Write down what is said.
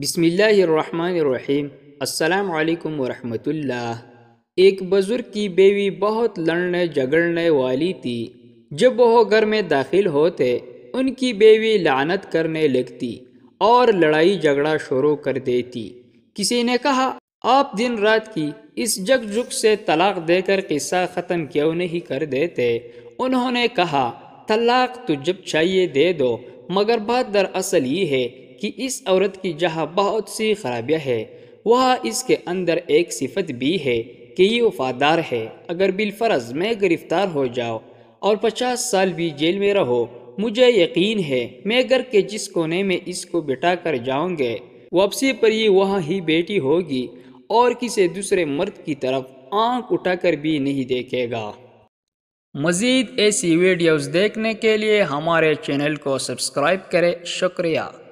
बिसमीम् अल्लाम वरहमतुल्लाह एक बुज़ुर्ग की बेवी बहुत लड़ने झगड़ने वाली थी जब वह घर में दाखिल होते उनकी बेवी लानत करने लगती और लड़ाई झगड़ा शुरू कर देती किसी ने कहा आप दिन रात की इस जग जुग से तलाक देकर किस्सा ख़त्म क्यों नहीं कर देते उन्होंने कहा तलाक तो जब चाहिए दे दो मगर बात दरअसल ये है कि इस औरत की जहाँ बहुत सी खराबियाँ है वहाँ इसके अंदर एक सिफत भी है कि ये वफादार है अगर बिलफरज मैं गिरफ़्तार हो जाओ और पचास साल भी जेल में रहो मुझे यकीन है मैं घर के जिस कोने में इसको बिठा कर जाऊँगे वापसी पर ये वहाँ ही बेटी होगी और किसी दूसरे मर्द की तरफ आंख उठाकर भी नहीं देखेगा मज़ीद ऐसी वीडियोस देखने के लिए हमारे चैनल को सब्सक्राइब करें शुक्रिया